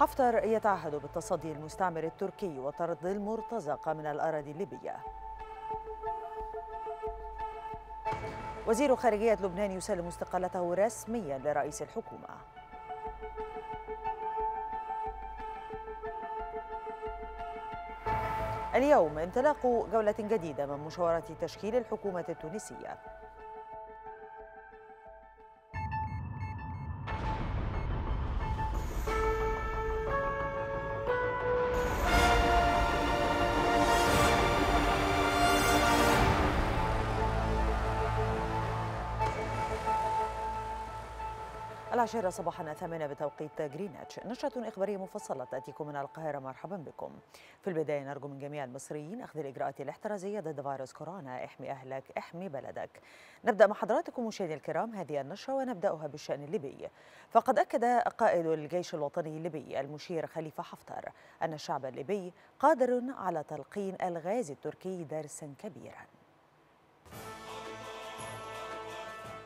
حفتر يتعهد بالتصدي المستعمر التركي وطرد المرتزقة من الأراضي الليبية وزير خارجية لبنان يسلم استقالته رسميا لرئيس الحكومة اليوم انطلاق جولة جديدة من مشاورة تشكيل الحكومة التونسية العشرة صباحا الثامنة بتوقيت جرينتش نشرة إخبارية مفصلة تأتيكم من القاهرة مرحبا بكم في البداية نرجو من جميع المصريين أخذ الإجراءات الاحترازية ضد فيروس كورونا احمي أهلك احمي بلدك نبدأ مع حضراتكم مشاهدي الكرام هذه النشرة ونبدأها بالشأن الليبي فقد أكد قائد الجيش الوطني الليبي المشير خليفة حفتر أن الشعب الليبي قادر على تلقين الغاز التركي درسا كبيرا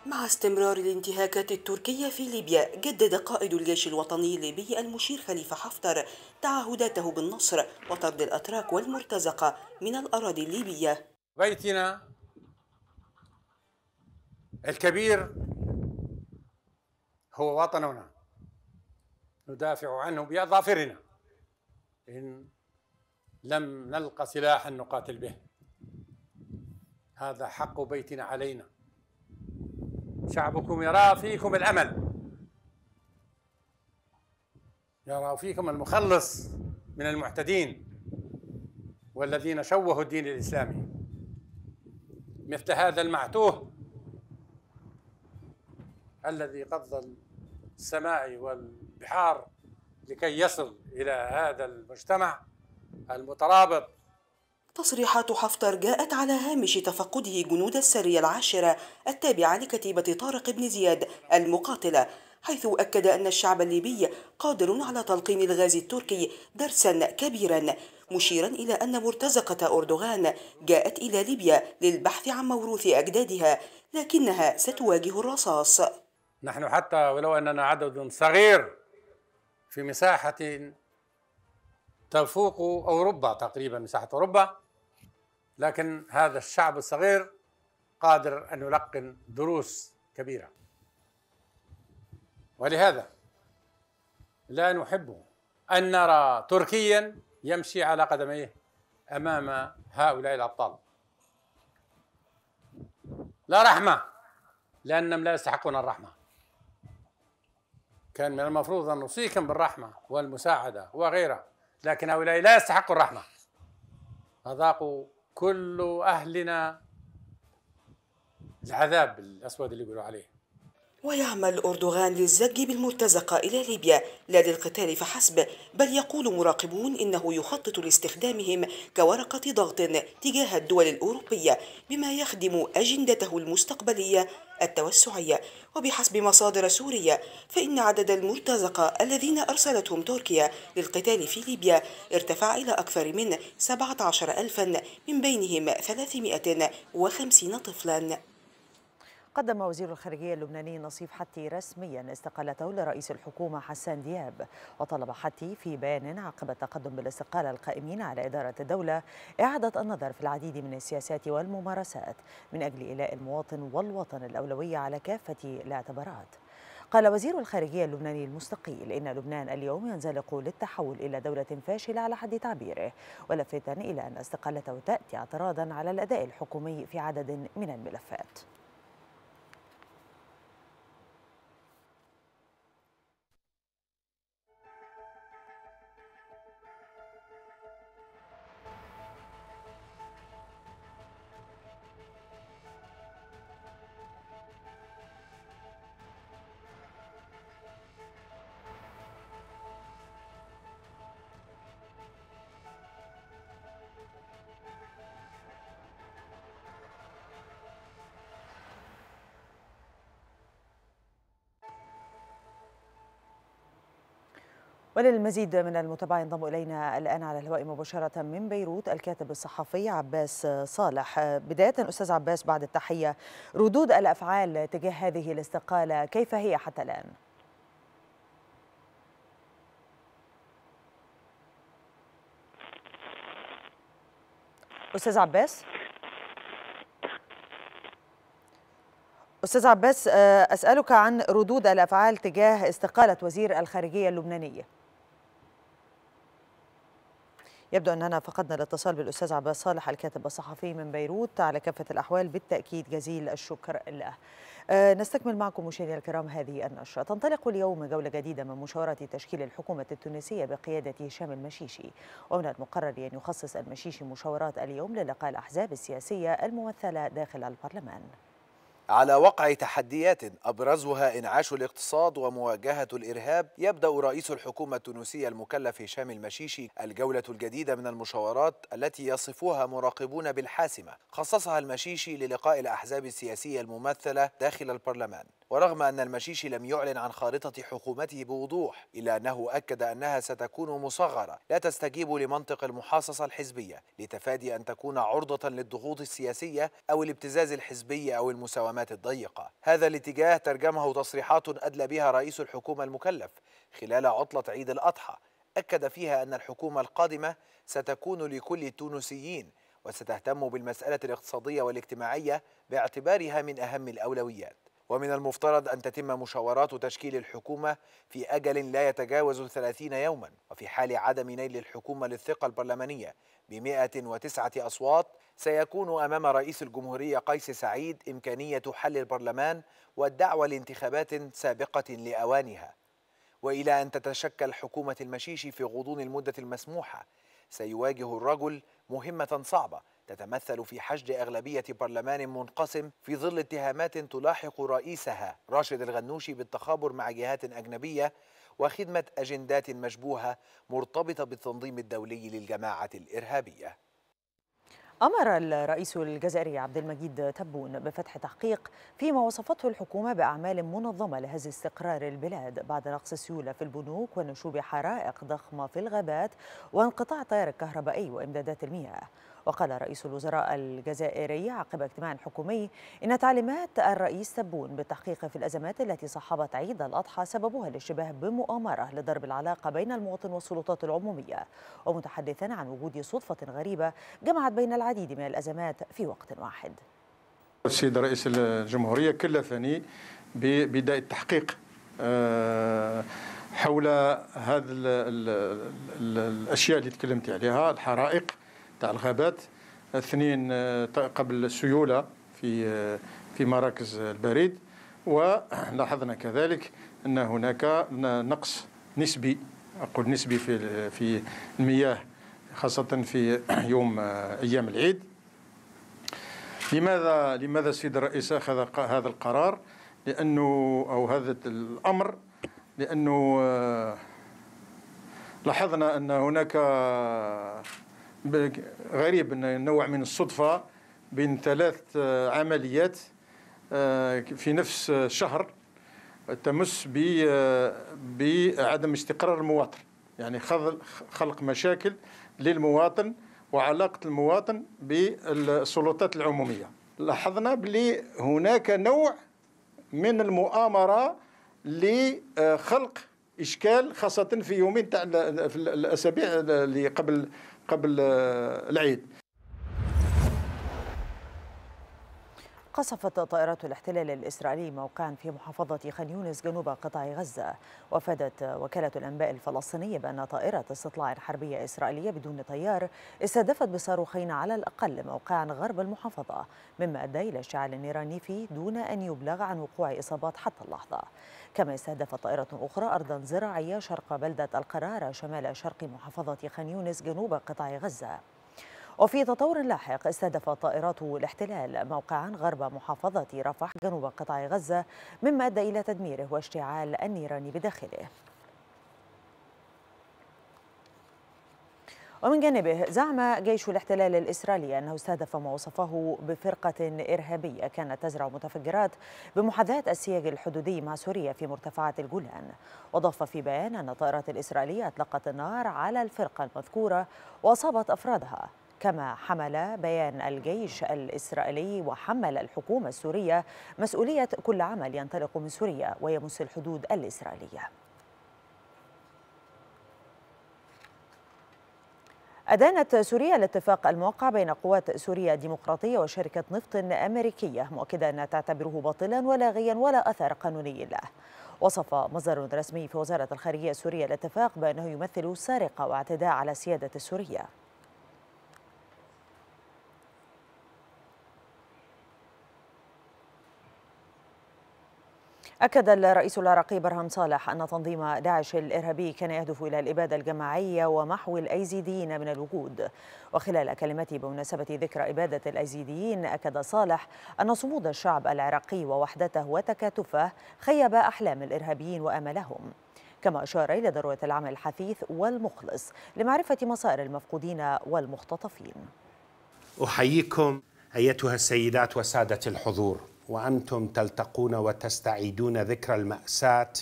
مع استمرار الانتهاكات التركية في ليبيا جدد قائد الجيش الوطني الليبي المشير خليفة حفتر تعهداته بالنصر وطرد الأتراك والمرتزقة من الأراضي الليبية بيتنا الكبير هو وطننا ندافع عنه بأظافرنا إن لم نلقى سلاحا نقاتل به هذا حق بيتنا علينا شعبكم يرى فيكم الأمل يرى فيكم المخلص من المعتدين والذين شوهوا الدين الإسلامي مثل هذا المعتوه الذي قضى السماء والبحار لكي يصل إلى هذا المجتمع المترابط تصريحات حفتر جاءت على هامش تفقده جنود السرية العاشرة التابعة لكتيبة طارق بن زياد المقاتلة حيث أكد أن الشعب الليبي قادر على تلقين الغاز التركي درسا كبيرا مشيرا إلى أن مرتزقة أردوغان جاءت إلى ليبيا للبحث عن موروث أجدادها لكنها ستواجه الرصاص نحن حتى ولو أننا عدد صغير في مساحة تفوق أوروبا تقريبا مساحة أوروبا لكن هذا الشعب الصغير قادر ان يلقن دروس كبيره ولهذا لا نحب ان نرى تركيا يمشي على قدميه امام هؤلاء الابطال لا رحمه لانهم لا يستحقون الرحمه كان من المفروض ان نوصيكم بالرحمه والمساعده وغيرها لكن هؤلاء لا يستحقوا الرحمه أذاقوا كل أهلنا العذاب الأسود اللي يقولوا عليه ويعمل أردوغان للزج بالمرتزقة إلى ليبيا لا للقتال فحسب بل يقول مراقبون إنه يخطط لاستخدامهم كورقة ضغط تجاه الدول الأوروبية بما يخدم أجندته المستقبلية التوسعي وبحسب مصادر سورية فإن عدد المرتزقة الذين أرسلتهم تركيا للقتال في ليبيا ارتفع إلى أكثر من 17 ألفا من بينهم 350 طفلا قدم وزير الخارجية اللبناني نصيف حتي رسميا استقالته لرئيس الحكومة حسان دياب وطلب حتي في بيان عقب التقدم بالاستقالة القائمين على إدارة الدولة إعادة النظر في العديد من السياسات والممارسات من أجل إيلاء المواطن والوطن الأولوية على كافة الاعتبارات قال وزير الخارجية اللبناني المستقيل إن لبنان اليوم ينزلق للتحول إلى دولة فاشلة على حد تعبيره ولفتا إلى أن استقالته تأتي اعتراضا على الأداء الحكومي في عدد من الملفات وللمزيد من المتابعة ينضم إلينا الآن على الهواء مباشرة من بيروت الكاتب الصحفي عباس صالح بداية أستاذ عباس بعد التحية ردود الأفعال تجاه هذه الاستقالة كيف هي حتى الآن؟ أستاذ عباس؟ أستاذ عباس أسألك عن ردود الأفعال تجاه استقالة وزير الخارجية اللبنانية يبدو أننا فقدنا الاتصال بالأستاذ عباس صالح الكاتب الصحفي من بيروت على كافة الأحوال بالتأكيد جزيل الشكر له آه، نستكمل معكم مشاهدينا الكرام هذه النشرة تنطلق اليوم جولة جديدة من مشاورة تشكيل الحكومة التونسية بقيادة هشام المشيشي ومن المقرر أن يخصص المشيشي مشاورات اليوم للقاء الأحزاب السياسية الممثلة داخل البرلمان على وقع تحديات أبرزها إنعاش الاقتصاد ومواجهة الإرهاب يبدأ رئيس الحكومة التونسية المكلف هشام المشيشي الجولة الجديدة من المشاورات التي يصفوها مراقبون بالحاسمة خصصها المشيشي للقاء الأحزاب السياسية الممثلة داخل البرلمان ورغم أن المشيشي لم يعلن عن خارطة حكومته بوضوح إلا أنه أكد أنها ستكون مصغرة لا تستجيب لمنطق المحاصصة الحزبية لتفادي أن تكون عرضة للضغوط السياسية أو الابتزاز الحزبي أو المساومات الضيقة هذا الاتجاه ترجمه تصريحات أدلى بها رئيس الحكومة المكلف خلال عطلة عيد الأضحى أكد فيها أن الحكومة القادمة ستكون لكل التونسيين وستهتم بالمسألة الاقتصادية والاجتماعية باعتبارها من أهم الأولويات ومن المفترض أن تتم مشاورات تشكيل الحكومة في أجل لا يتجاوز 30 يوما وفي حال عدم نيل الحكومة للثقة البرلمانية ب 109 أصوات سيكون أمام رئيس الجمهورية قيس سعيد إمكانية حل البرلمان والدعوة لانتخابات سابقة لأوانها وإلى أن تتشكل حكومة المشيش في غضون المدة المسموحة سيواجه الرجل مهمة صعبة تتمثل في حشد أغلبية برلمان منقسم في ظل اتهامات تلاحق رئيسها راشد الغنوشي بالتخابر مع جهات أجنبية وخدمة أجندات مشبوهة مرتبطة بالتنظيم الدولي للجماعة الإرهابية أمر الرئيس الجزائري عبد المجيد تبون بفتح تحقيق فيما وصفته الحكومة بأعمال منظمة لهز استقرار البلاد بعد نقص السيولة في البنوك ونشوب حرائق ضخمة في الغابات وانقطاع طيار الكهربائي وإمدادات المياه وقال رئيس الوزراء الجزائري عقب اجتماع حكومي إن تعليمات الرئيس تبون بالتحقيق في الأزمات التي صاحبت عيد الأضحى سببها الاشتباه بمؤامرة لضرب العلاقة بين المواطن والسلطات العمومية ومتحدثا عن وجود صدفة غريبة جمعت بين العديد من الأزمات في وقت واحد السيد رئيس الجمهورية كلفني ببدء التحقيق آه، حول هذه الأشياء اللي تكلمت عليها الحرائق الغابات اثنين آه، قبل السيولة في آه، في مراكز البريد ولاحظنا كذلك أن هناك نقص نسبي أقول نسبي في في المياه خاصة في يوم آه، أيام العيد لماذا لماذا السيد الرئيس أخذ هذا القرار لأنه أو هذا الأمر لأنه لاحظنا أن هناك غريب أن نوع من الصدفة بين ثلاث آه، عمليات آه، في نفس الشهر تمس آه، بعدم استقرار المواطن يعني خلق مشاكل للمواطن وعلاقة المواطن بالسلطات العمومية لاحظنا بلي هناك نوع من المؤامرة لخلق إشكال خاصة في يومين تاع في الأسابيع اللي قبل قبل آه، العيد قصفت طائرات الاحتلال الإسرائيلي موقعا في محافظة خان يونس جنوب قطاع غزة وفادت وكالة الأنباء الفلسطينية بأن طائرة استطلاع حربية إسرائيلية بدون طيار استهدفت بصاروخين على الأقل موقعا غرب المحافظة مما أدى إلى اشتعال نيراني فيه دون أن يبلغ عن وقوع إصابات حتى اللحظة كما استهدفت طائرة أخرى أرضا زراعية شرق بلدة القرارة شمال شرق محافظة خان يونس جنوب قطاع غزة وفي تطور لاحق استهدفت طائرات الاحتلال موقعا غرب محافظة رفح جنوب قطاع غزة مما أدى إلى تدميره واشتعال النيران بداخله ومن جانبه زعم جيش الاحتلال الإسرائيلي أنه استهدف ما وصفه بفرقة إرهابية كانت تزرع متفجرات بمحاذاة السياج الحدودي مع سوريا في مرتفعات الجولان وضاف في بيان أن الطائرات الإسرائيلية أطلقت النار على الفرقة المذكورة وأصابت أفرادها كما حمل بيان الجيش الإسرائيلي وحمل الحكومة السورية مسؤولية كل عمل ينطلق من سوريا ويمس الحدود الإسرائيلية أدانت سوريا الاتفاق الموقع بين قوات سوريا الديمقراطية وشركة نفط أمريكية مؤكدة أنها تعتبره باطلا ولاغيا ولا أثر قانوني له وصف مصدر رسمي في وزارة الخارجية السورية الاتفاق بأنه يمثل سرقة واعتداء على السيادة السورية أكد الرئيس العراقي برهم صالح أن تنظيم داعش الإرهابي كان يهدف إلى الإبادة الجماعية ومحو الأيزيديين من الوجود وخلال كلمته بمناسبة ذكرى إبادة الأيزيديين أكد صالح أن صمود الشعب العراقي ووحدته وتكاتفه خيب أحلام الإرهابيين وأملهم كما أشار إلى ضرورة العمل الحثيث والمخلص لمعرفة مصائر المفقودين والمختطفين أحييكم أيتها السيدات وسادة الحضور وانتم تلتقون وتستعيدون ذكرى الماساه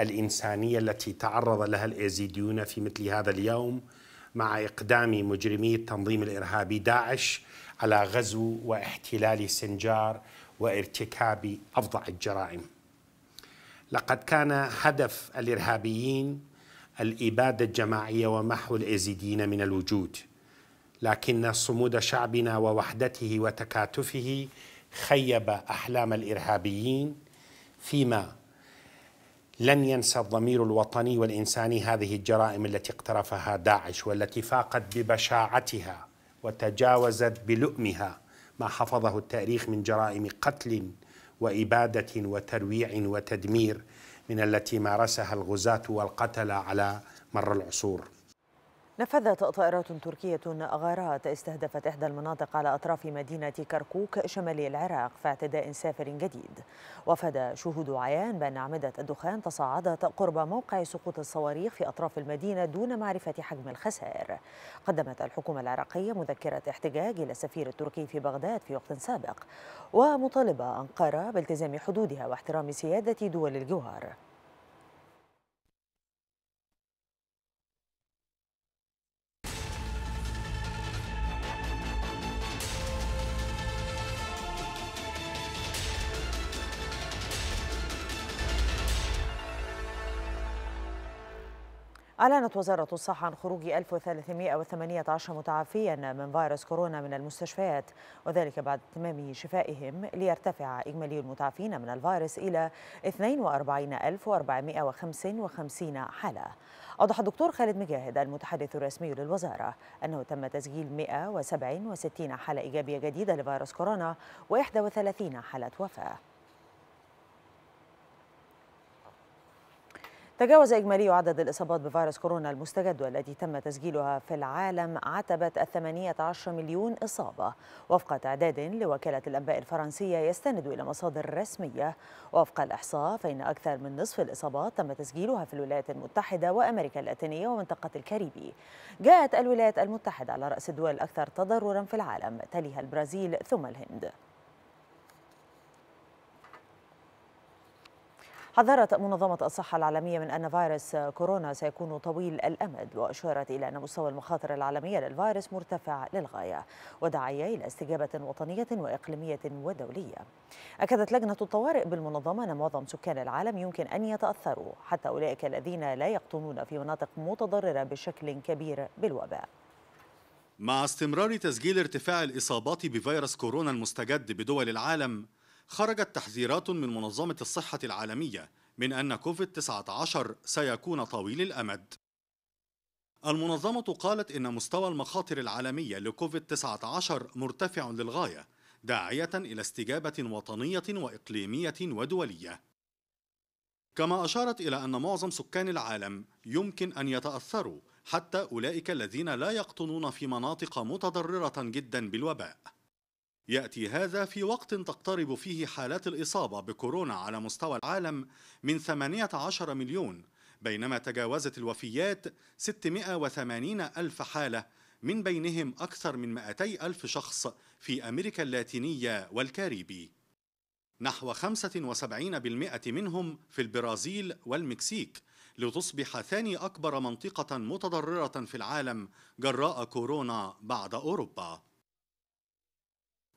الانسانيه التي تعرض لها الايزيديون في مثل هذا اليوم مع اقدام مجرمي التنظيم الارهابي داعش على غزو واحتلال سنجار وارتكاب افظع الجرائم. لقد كان هدف الارهابيين الاباده الجماعيه ومحو الايزيديين من الوجود. لكن صمود شعبنا ووحدته وتكاتفه خيب احلام الارهابيين فيما لن ينسى الضمير الوطني والانساني هذه الجرائم التي اقترفها داعش والتي فاقت ببشاعتها وتجاوزت بلؤمها ما حفظه التاريخ من جرائم قتل واباده وترويع وتدمير من التي مارسها الغزاة والقتله على مر العصور نفذت طائرات تركية غارات استهدفت إحدى المناطق على أطراف مدينة كركوك شمال العراق في اعتداء سافر جديد وفد شهود عيان بأن أعمدة الدخان تصاعدت قرب موقع سقوط الصواريخ في أطراف المدينة دون معرفة حجم الخسائر قدمت الحكومة العراقية مذكرة احتجاج إلى السفير التركي في بغداد في وقت سابق ومطالبة أنقرة بالتزام حدودها واحترام سيادة دول الجوار أعلنت وزارة الصحة عن خروج 1318 متعافيا من فيروس كورونا من المستشفيات وذلك بعد اتمام شفائهم ليرتفع إجمالي المتعافين من الفيروس إلى 42455 حالة أوضح الدكتور خالد مجاهد المتحدث الرسمي للوزارة أنه تم تسجيل 167 حالة إيجابية جديدة لفيروس كورونا و31 حالة وفاة تجاوز إجمالي عدد الإصابات بفيروس كورونا المستجد والتي تم تسجيلها في العالم عتبة الثمانية عشر مليون إصابة وفق تعداد لوكالة الأنباء الفرنسية يستند إلى مصادر رسمية وفق الإحصاء فإن أكثر من نصف الإصابات تم تسجيلها في الولايات المتحدة وأمريكا اللاتينية ومنطقة الكاريبي جاءت الولايات المتحدة على رأس الدول الأكثر تضررا في العالم تليها البرازيل ثم الهند حذرت منظمة الصحة العالمية من أن فيروس كورونا سيكون طويل الأمد وأشارت إلى أن مستوى المخاطر العالمية للفيروس مرتفع للغاية وداعية إلى استجابة وطنية وإقليمية ودولية أكدت لجنة الطوارئ بالمنظمة أن معظم سكان العالم يمكن أن يتأثروا حتى أولئك الذين لا يقطنون في مناطق متضررة بشكل كبير بالوباء مع استمرار تسجيل ارتفاع الإصابات بفيروس كورونا المستجد بدول العالم خرجت تحذيرات من منظمة الصحة العالمية من أن كوفيد-19 سيكون طويل الأمد المنظمة قالت إن مستوى المخاطر العالمية لكوفيد-19 مرتفع للغاية داعية إلى استجابة وطنية وإقليمية ودولية كما أشارت إلى أن معظم سكان العالم يمكن أن يتأثروا حتى أولئك الذين لا يقطنون في مناطق متضررة جدا بالوباء يأتي هذا في وقت تقترب فيه حالات الإصابة بكورونا على مستوى العالم من 18 مليون بينما تجاوزت الوفيات 680 ألف حالة من بينهم أكثر من 200 ألف شخص في أمريكا اللاتينية والكاريبي نحو 75% منهم في البرازيل والمكسيك لتصبح ثاني أكبر منطقة متضررة في العالم جراء كورونا بعد أوروبا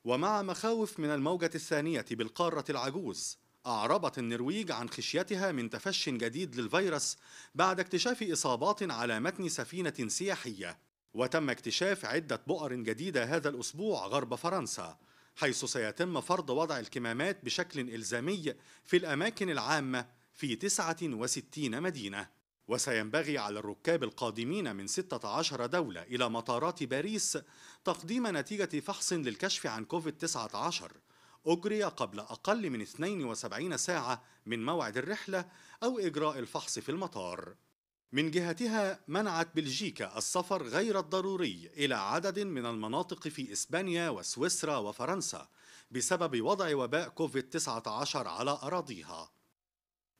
ومع مخاوف من الموجة الثانية بالقارة العجوز أعربت النرويج عن خشيتها من تفش جديد للفيروس بعد اكتشاف إصابات على متن سفينة سياحية وتم اكتشاف عدة بؤر جديدة هذا الأسبوع غرب فرنسا حيث سيتم فرض وضع الكمامات بشكل إلزامي في الأماكن العامة في 69 مدينة وسينبغي على الركاب القادمين من 16 دولة إلى مطارات باريس تقديم نتيجة فحص للكشف عن كوفيد-19 أجري قبل أقل من 72 ساعة من موعد الرحلة أو إجراء الفحص في المطار. من جهتها منعت بلجيكا السفر غير الضروري إلى عدد من المناطق في إسبانيا وسويسرا وفرنسا بسبب وضع وباء كوفيد-19 على أراضيها.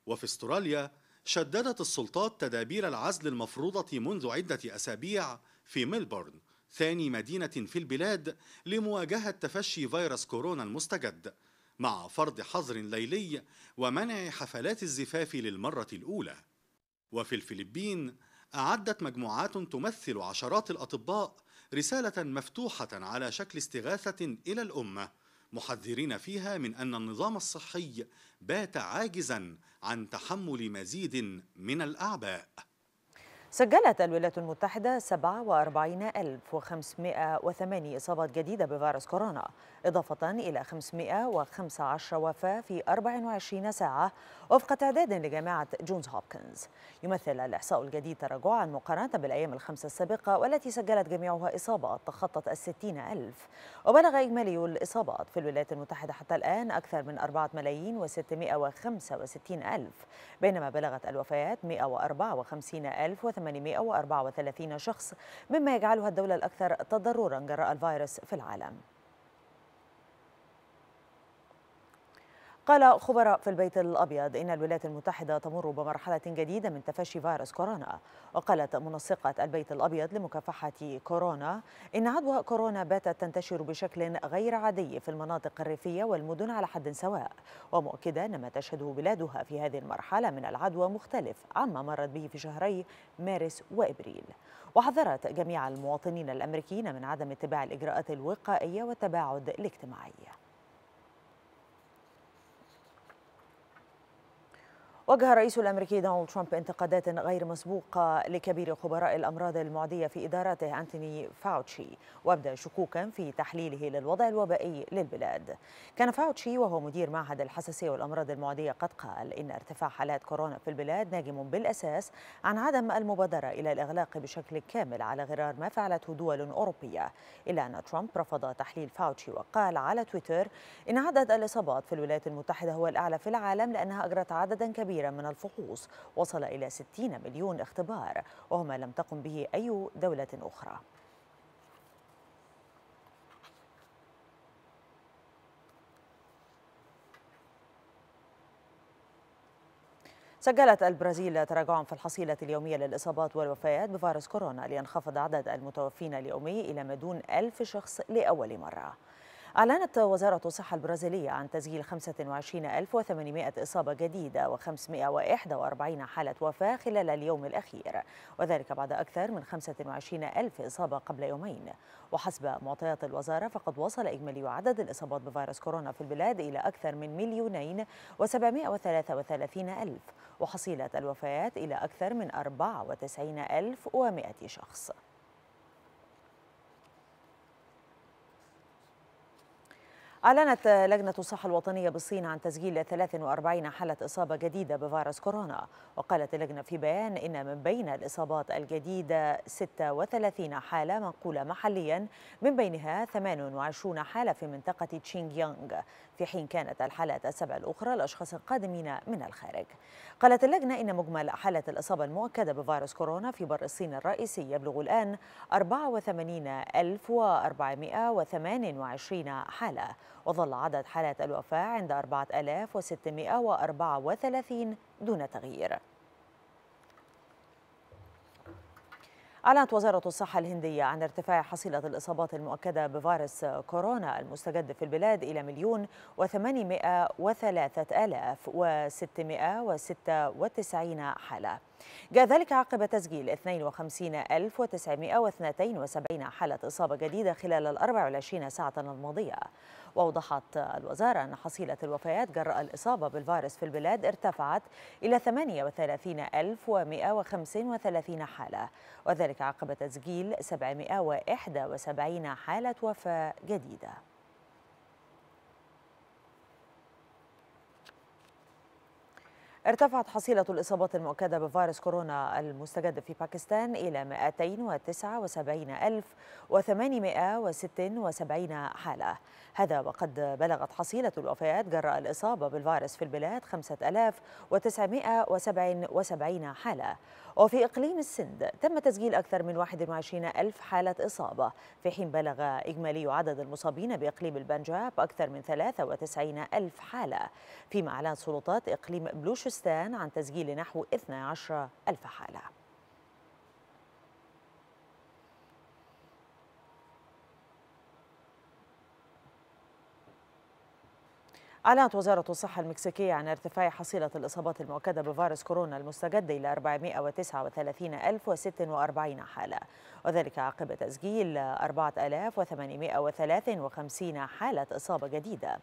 وفي استراليا شددت السلطات تدابير العزل المفروضة منذ عدة أسابيع في ملبورن ثاني مدينة في البلاد لمواجهة تفشي فيروس كورونا المستجد مع فرض حظر ليلي ومنع حفلات الزفاف للمرة الأولى وفي الفلبين أعدت مجموعات تمثل عشرات الأطباء رسالة مفتوحة على شكل استغاثة إلى الأمة محذرين فيها من أن النظام الصحي بات عاجزا عن تحمل مزيد من الأعباء سجلت الولايات المتحدة 47508 إصابات جديدة بفيروس كورونا إضافة إلى 515 وفاة في 24 ساعة وفق تعداد لجامعة جونز هوبكنز يمثل الإحصاء الجديد تراجعا مقارنة بالأيام الخمسة السابقة والتي سجلت جميعها إصابات تخطت الستين ألف وبلغ إجمالي الإصابات في الولايات المتحدة حتى الآن أكثر من 4 ملايين و665 ألف بينما بلغت الوفيات 154 ألف و834 شخص مما يجعلها الدولة الأكثر تضررا جراء الفيروس في العالم قال خبراء في البيت الأبيض إن الولايات المتحدة تمر بمرحلة جديدة من تفشي فيروس كورونا وقالت منسقة البيت الأبيض لمكافحة كورونا إن عدوى كورونا باتت تنتشر بشكل غير عادي في المناطق الريفية والمدن على حد سواء ومؤكدة أن ما تشهده بلادها في هذه المرحلة من العدوى مختلف عما مرت به في شهري مارس وإبريل وحذرت جميع المواطنين الأمريكيين من عدم اتباع الإجراءات الوقائية والتباعد الاجتماعي وجه الرئيس الامريكي دونالد ترامب انتقادات غير مسبوقه لكبير خبراء الامراض المعديه في ادارته انتوني فاوتشي وابدى شكوكا في تحليله للوضع الوبائي للبلاد. كان فاوتشي وهو مدير معهد الحساسيه والامراض المعديه قد قال ان ارتفاع حالات كورونا في البلاد ناجم بالاساس عن عدم المبادره الى الاغلاق بشكل كامل على غرار ما فعلته دول اوروبيه، الا ان ترامب رفض تحليل فاوتشي وقال على تويتر ان عدد الاصابات في الولايات المتحده هو الاعلى في العالم لانها اجرت عددا كبيرا كثيرا من الفحوص وصل إلى 60 مليون اختبار وهما لم تقم به أي دولة أخرى سجلت البرازيل تراجعا في الحصيلة اليومية للإصابات والوفيات بفيروس كورونا لينخفض عدد المتوفين اليومي إلى ما دون ألف شخص لأول مرة أعلنت وزارة الصحة البرازيلية عن تسجيل 25800 إصابة جديدة و541 حالة وفاة خلال اليوم الأخير وذلك بعد أكثر من 25000 إصابة قبل يومين وحسب معطيات الوزارة فقد وصل إجمالي عدد الإصابات بفيروس كورونا في البلاد إلى أكثر من مليونين و733 ألف وحصيلة الوفيات إلى أكثر من 94 ألف ومائة شخص أعلنت لجنة الصحة الوطنية بالصين عن تسجيل 43 حالة إصابة جديدة بفيروس كورونا وقالت اللجنة في بيان إن من بين الإصابات الجديدة 36 حالة منقولة محليا من بينها 28 حالة في منطقة تشينغ يانغ في حين كانت الحالات السبع الأخرى لأشخاص قادمين من الخارج قالت اللجنة إن مجمل حالة الإصابة المؤكدة بفيروس كورونا في بر الصين الرئيسي يبلغ الآن 84428 حالة وظل عدد حالات الوفاة عند 4634 دون تغيير أعلنت وزارة الصحة الهندية عن ارتفاع حصيلة الإصابات المؤكدة بفيروس كورونا المستجد في البلاد إلى مليون وثمانمائة وثلاثة آلاف وستمائة وستة وتسعين حالة جاء ذلك عقب تسجيل 52972 حالة إصابة جديدة خلال ال 24 ساعة الماضية وأوضحت الوزارة أن حصيلة الوفيات جراء الإصابة بالفيروس في البلاد ارتفعت إلى 38135 حالة وذلك عقب تسجيل 771 حالة وفاة جديدة ارتفعت حصيلة الإصابات المؤكدة بفيروس كورونا المستجد في باكستان إلى 279876 حالة هذا وقد بلغت حصيلة الوفيات جراء الإصابة بالفيروس في البلاد 5977 حالة وفي إقليم السند تم تسجيل أكثر من 21 ألف حالة إصابة في حين بلغ إجمالي عدد المصابين بإقليم البنجاب أكثر من 93 ألف حالة فيما أعلن سلطات إقليم بلوشستان عن تسجيل نحو 12 ألف حالة أعلنت وزارة الصحة المكسيكية عن ارتفاع حصيلة الإصابات المؤكدة بفيروس كورونا المستجد إلى 439,046 حالة وذلك عقب تسجيل 4853 حالة إصابة جديدة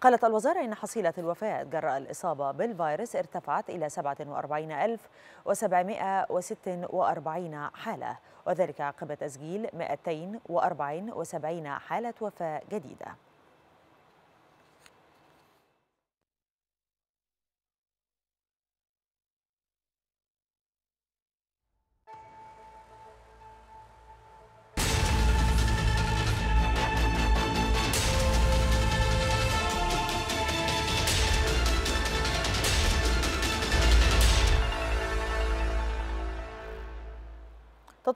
قالت الوزارة إن حصيلة الوفيات جراء الإصابة بالفيروس ارتفعت إلى 47746 حالة وذلك عقب تسجيل 274 حالة وفاة جديدة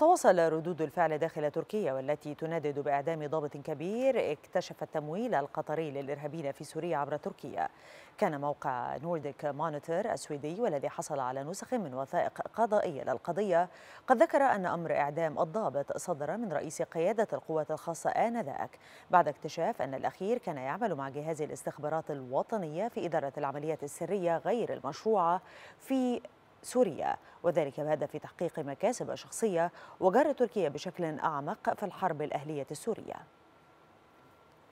تتواصل ردود الفعل داخل تركيا والتي تندد بإعدام ضابط كبير اكتشف التمويل القطري للإرهابيين في سوريا عبر تركيا كان موقع نورديك مونيتور السويدي والذي حصل على نسخ من وثائق قضائية للقضية قد ذكر أن أمر إعدام الضابط صدر من رئيس قيادة القوات الخاصة آنذاك بعد اكتشاف أن الأخير كان يعمل مع جهاز الاستخبارات الوطنية في إدارة العمليات السرية غير المشروعة في سوريا وذلك بهدف تحقيق مكاسب شخصية وجر تركيا بشكل أعمق في الحرب الأهلية السورية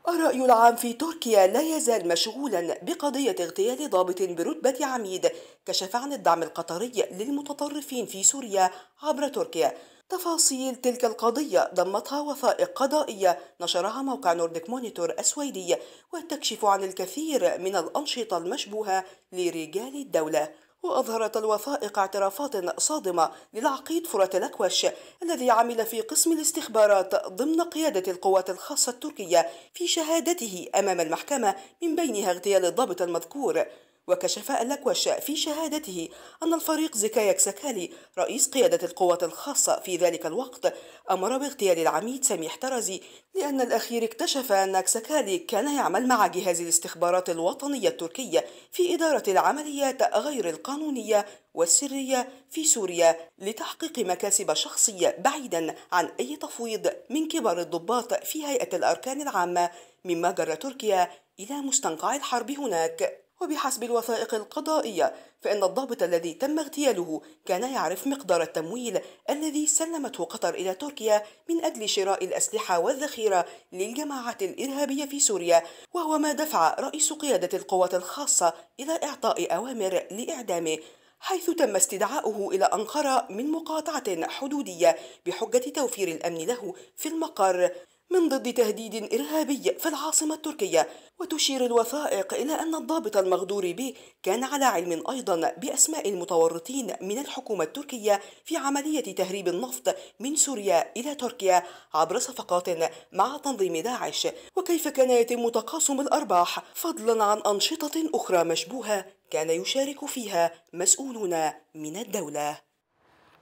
الرأي العام في تركيا لا يزال مشغولا بقضية اغتيال ضابط برتبة عميد كشف عن الدعم القطري للمتطرفين في سوريا عبر تركيا تفاصيل تلك القضية ضمتها وثائق قضائية نشرها موقع نورديك مونيتور السويدي وتكشف عن الكثير من الأنشطة المشبوهة لرجال الدولة وأظهرت الوثائق اعترافات صادمة للعقيد فرات الأكوش الذي عمل في قسم الاستخبارات ضمن قيادة القوات الخاصة التركية في شهادته أمام المحكمة من بينها اغتيال الضابط المذكور وكشف الأكوش في شهادته أن الفريق زكايا سكالي رئيس قيادة القوات الخاصة في ذلك الوقت أمر باغتيال العميد سميح طرزي لأن الأخير اكتشف أن سكالي كان يعمل مع جهاز الاستخبارات الوطنية التركية في إدارة العمليات غير القانونية والسرية في سوريا لتحقيق مكاسب شخصية بعيدا عن أي تفويض من كبار الضباط في هيئة الأركان العامة مما جر تركيا إلى مستنقع الحرب هناك وبحسب الوثائق القضائية فإن الضابط الذي تم اغتياله كان يعرف مقدار التمويل الذي سلمته قطر إلى تركيا من أجل شراء الأسلحة والذخيرة للجماعات الإرهابية في سوريا وهو ما دفع رئيس قيادة القوات الخاصة إلى إعطاء أوامر لإعدامه حيث تم استدعاؤه إلى أنقرة من مقاطعة حدودية بحجة توفير الأمن له في المقر من ضد تهديد إرهابي في العاصمة التركية وتشير الوثائق إلى أن الضابط المغدور به كان على علم أيضا بأسماء المتورطين من الحكومة التركية في عملية تهريب النفط من سوريا إلى تركيا عبر صفقات مع تنظيم داعش وكيف كان يتم تقاسم الأرباح فضلا عن أنشطة أخرى مشبوهة كان يشارك فيها مسؤولون من الدولة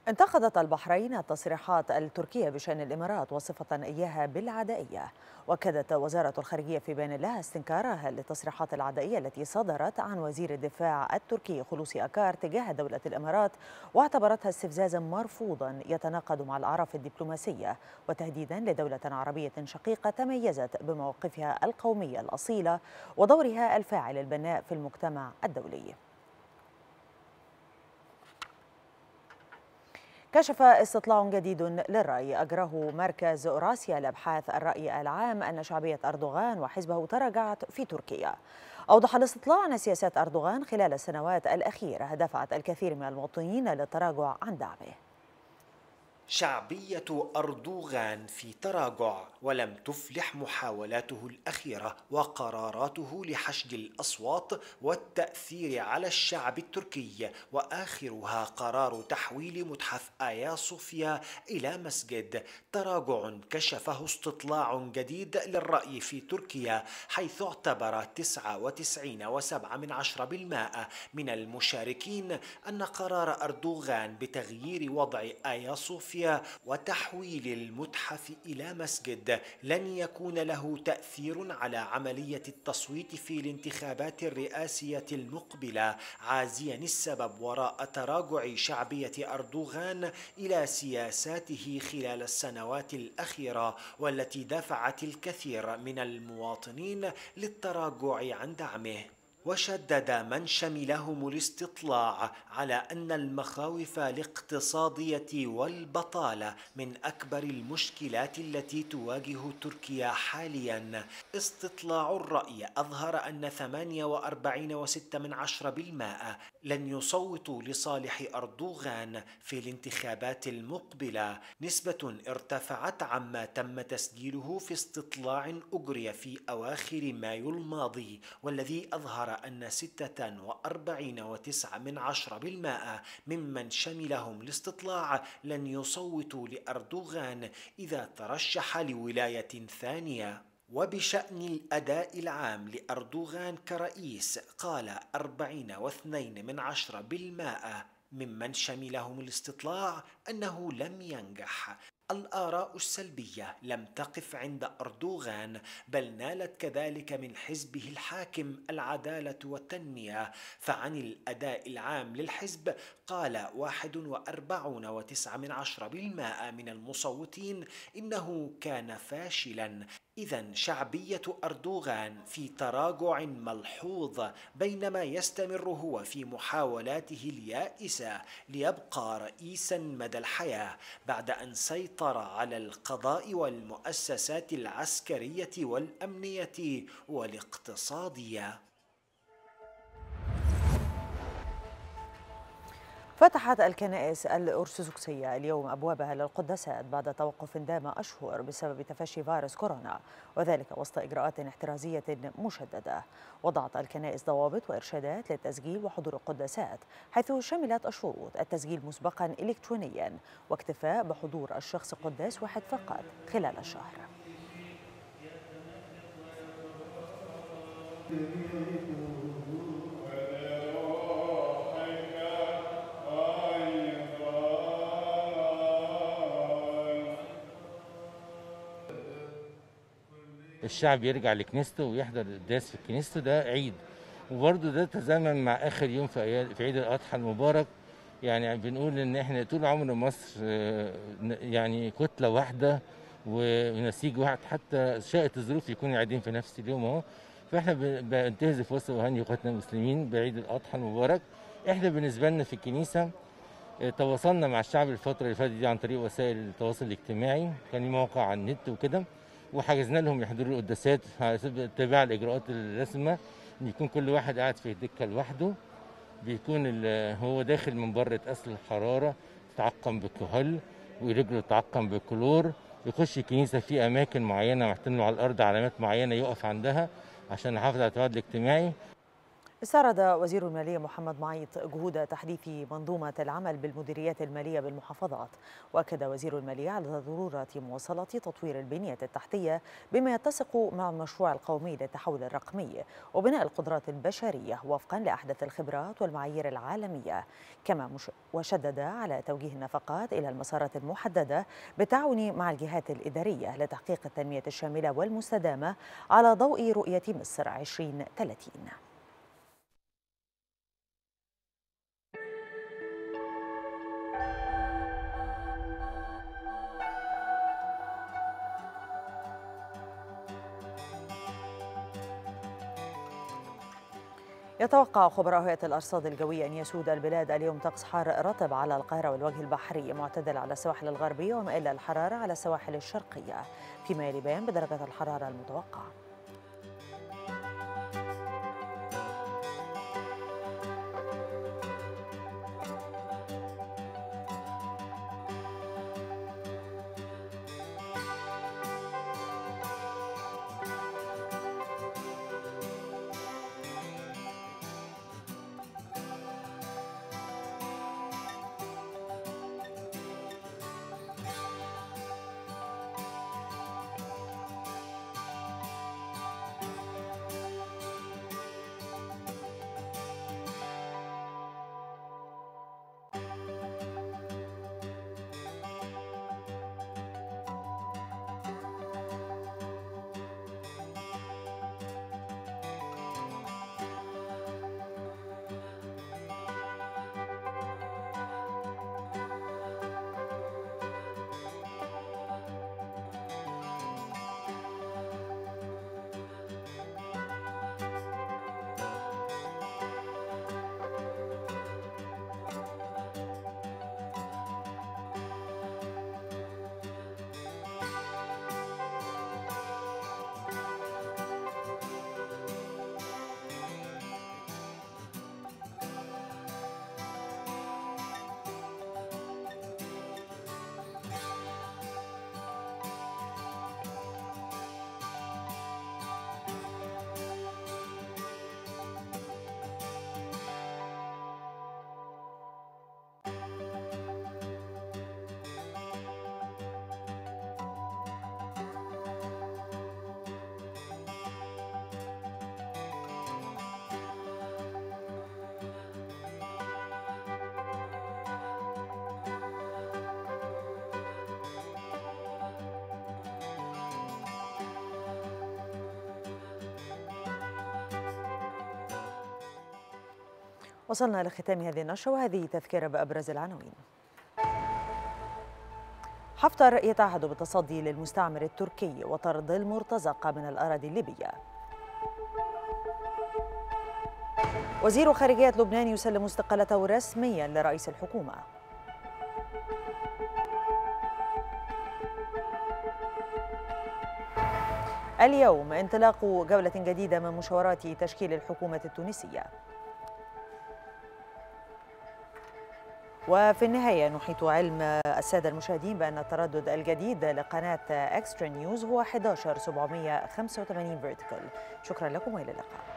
انتقدت البحرين التصريحات التركية بشأن الإمارات وصفة إياها بالعدائية وكدت وزارة الخارجية في بيان لها استنكارها للتصريحات العدائية التي صدرت عن وزير الدفاع التركي خلوصي أكار تجاه دولة الإمارات واعتبرتها استفزازا مرفوضا يتناقض مع الأعراف الدبلوماسية وتهديدا لدولة عربية شقيقة تميزت بمواقفها القومية الأصيلة ودورها الفاعل البناء في المجتمع الدولي كشف استطلاع جديد للرأي أجراه مركز أوراسيا لأبحاث الرأي العام أن شعبية أردوغان وحزبه تراجعت في تركيا أوضح الاستطلاع أن سياسات أردوغان خلال السنوات الأخيرة دفعت الكثير من المواطنين للتراجع عن دعمه شعبية أردوغان في تراجع ولم تفلح محاولاته الأخيرة وقراراته لحشد الأصوات والتأثير على الشعب التركي وآخرها قرار تحويل متحف آيا صوفيا إلى مسجد تراجع كشفه استطلاع جديد للرأي في تركيا حيث اعتبر 99.7% من المشاركين أن قرار أردوغان بتغيير وضع آيا صوفيا الصوفية وتحويل المتحف إلى مسجد لن يكون له تأثير على عملية التصويت في الانتخابات الرئاسية المقبلة عازيا السبب وراء تراجع شعبية أردوغان إلى سياساته خلال السنوات الأخيرة والتي دفعت الكثير من المواطنين للتراجع عن دعمه وشدد من شملهم الاستطلاع على ان المخاوف الاقتصاديه والبطاله من اكبر المشكلات التي تواجه تركيا حاليا استطلاع الراي اظهر ان 48.6% لن يصوتوا لصالح اردوغان في الانتخابات المقبله نسبه ارتفعت عما تم تسجيله في استطلاع اجري في اواخر مايو الماضي والذي اظهر أن ستة وأربعين وتسعة من عشرة بالمائة ممن شملهم الاستطلاع لن يصوتوا لأردوغان إذا ترشح لولاية ثانية وبشأن الأداء العام لأردوغان كرئيس قال أربعين واثنين من عشرة بالمائة ممن شملهم الاستطلاع أنه لم ينجح الآراء السلبية لم تقف عند أردوغان بل نالت كذلك من حزبه الحاكم العدالة والتنمية فعن الأداء العام للحزب قال 41.9 من من المصوتين إنه كان فاشلا إذا شعبية أردوغان في تراجع ملحوظ بينما يستمر هو في محاولاته اليائسة ليبقى رئيسا مدى الحياة بعد أن سيطر على القضاء والمؤسسات العسكرية والأمنية والاقتصادية فتحت الكنائس الأرثوذكسية اليوم أبوابها للقدسات بعد توقف دام أشهر بسبب تفشي فيروس كورونا وذلك وسط إجراءات احترازية مشددة وضعت الكنائس ضوابط وإرشادات للتسجيل وحضور القدسات حيث شملت الشروط التسجيل مسبقا إلكترونيا واكتفاء بحضور الشخص قداس واحد فقط خلال الشهر Thank you. الشعب يرجع لكنيسته ويحضر القداس في كنيسته ده عيد وبرده ده تزامن مع اخر يوم في عيد الاضحى المبارك يعني بنقول ان احنا طول عمر مصر آه، يعني كتله واحده ونسيج واحد حتى شاءت الظروف يكون قاعدين في نفس اليوم اهو فاحنا بننتهز في وسط وهني اخواتنا المسلمين بعيد الاضحى المبارك احنا بالنسبه لنا في الكنيسه آه، تواصلنا مع الشعب الفتره اللي فاتت دي عن طريق وسائل التواصل الاجتماعي كان موقع على النت وكده وحجزنا لهم يحضروا القداسات اتباع الاجراءات الرسمه يكون كل واحد قاعد في دكه لوحده بيكون هو داخل من بره اصل الحراره يتعقم بالكحول ورجله تعقم بالكلور يخش الكنيسه في اماكن معينه محتاج على الارض علامات معينه يقف عندها عشان نحافظ على التباعد الاجتماعي استعرض وزير المالية محمد معيط جهود تحديث منظومة العمل بالمديريات المالية بالمحافظات وأكد وزير المالية على ضرورة مواصلة تطوير البنية التحتية بما يتسق مع المشروع القومي للتحول الرقمي وبناء القدرات البشرية وفقا لأحدث الخبرات والمعايير العالمية كما وشدد على توجيه النفقات إلى المسارات المحددة بالتعاون مع الجهات الإدارية لتحقيق التنمية الشاملة والمستدامة على ضوء رؤية مصر 2030 يتوقع خبراء هيئة الأرصاد الجوية أن يسود البلاد اليوم طقس حار رطب على القاهرة والوجه البحري معتدل على السواحل الغربية ومائل الحرارة على السواحل الشرقية فيما يلي بيان بدرجة الحرارة المتوقعة وصلنا لختام هذه النشرة وهذه تذكرة بأبرز العناوين حفتر يتعهد بالتصدي للمستعمر التركي وطرد المرتزقة من الأراضي الليبية وزير خارجية لبنان يسلم استقالته رسميا لرئيس الحكومة اليوم انطلاق جولة جديدة من مشاورات تشكيل الحكومة التونسية وفي النهاية نحيط علم السادة المشاهدين بأن التردد الجديد لقناة اكسترا نيوز هو 11785 فيرتيكال شكرا لكم وإلى اللقاء